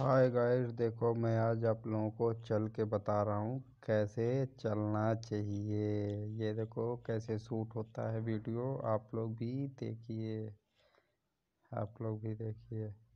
hi guys देखो मैं आज आप लोगों को चल के बता रहा हूँ कैसे चलना चाहिए ये देखो कैसे सूट होता है वीडियो आप लोग भी देखिए आप लोग भी देखिए